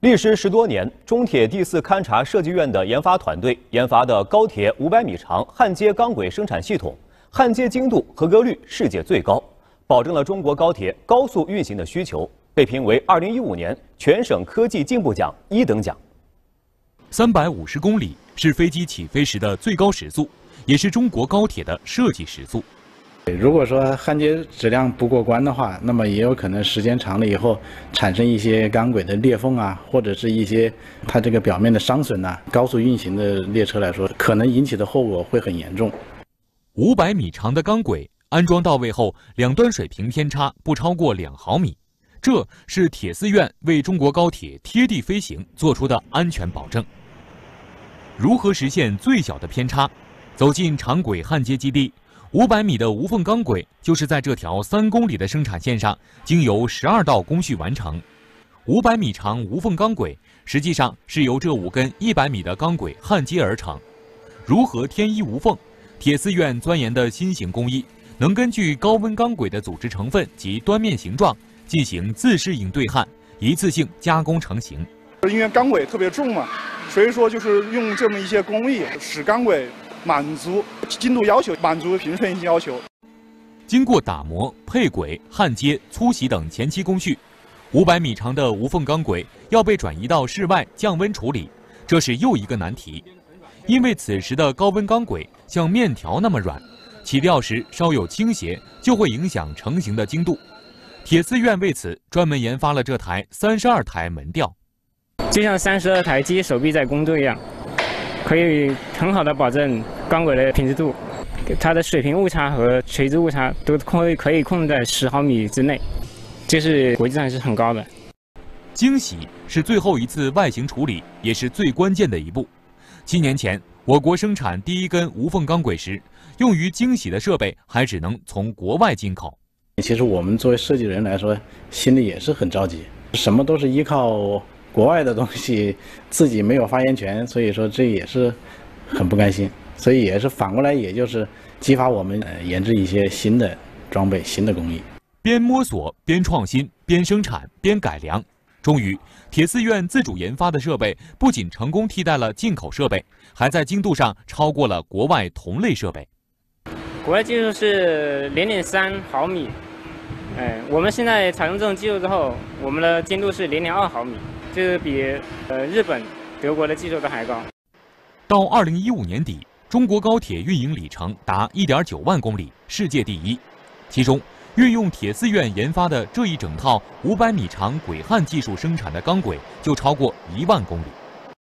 历时十多年，中铁第四勘察设计院的研发团队研发的高铁五百米长焊接钢轨生产系统，焊接精度合格率世界最高，保证了中国高铁高速运行的需求，被评为二零一五年全省科技进步奖一等奖。三百五十公里是飞机起飞时的最高时速，也是中国高铁的设计时速。如果说焊接质量不过关的话，那么也有可能时间长了以后产生一些钢轨的裂缝啊，或者是一些它这个表面的伤损呐。高速运行的列车来说，可能引起的后果会很严重。五百米长的钢轨安装到位后，两端水平偏差不超过两毫米，这是铁四院为中国高铁贴地飞行做出的安全保证。如何实现最小的偏差？走进长轨焊接基地。五百米的无缝钢轨就是在这条三公里的生产线上，经由十二道工序完成。五百米长无缝钢轨实际上是由这五根一百米的钢轨焊接而成。如何天衣无缝？铁四院钻研的新型工艺，能根据高温钢轨的组织成分及端面形状进行自适应对焊，一次性加工成型。因为钢轨特别重嘛，所以说就是用这么一些工艺，使钢轨满足。精度要求满足平顺性要求。经过打磨、配轨、焊接、粗洗等前期工序，五百米长的无缝钢轨要被转移到室外降温处理，这是又一个难题。因为此时的高温钢轨像面条那么软，起吊时稍有倾斜就会影响成型的精度。铁四院为此专门研发了这台三十二台门吊，就像三十二台机手臂在工作一样。可以很好的保证钢轨的品质度，它的水平误差和垂直误差都控可以控在十毫米之内，这是国际上是很高的。精喜是最后一次外形处理，也是最关键的一步。七年前，我国生产第一根无缝钢轨时，用于精喜的设备还只能从国外进口。其实我们作为设计人来说，心里也是很着急，什么都是依靠。国外的东西自己没有发言权，所以说这也是很不甘心，所以也是反过来，也就是激发我们呃研制一些新的装备、新的工艺。边摸索边创新，边生产边改良，终于，铁四院自主研发的设备不仅成功替代了进口设备，还在精度上超过了国外同类设备。国外技术是零点三毫米，哎，我们现在采用这种技术之后，我们的精度是零点二毫米。是比呃日本、德国的技术都还高。到二零一五年底，中国高铁运营里程达一点九万公里，世界第一。其中，运用铁四院研发的这一整套五百米长轨焊技术生产的钢轨，就超过一万公里。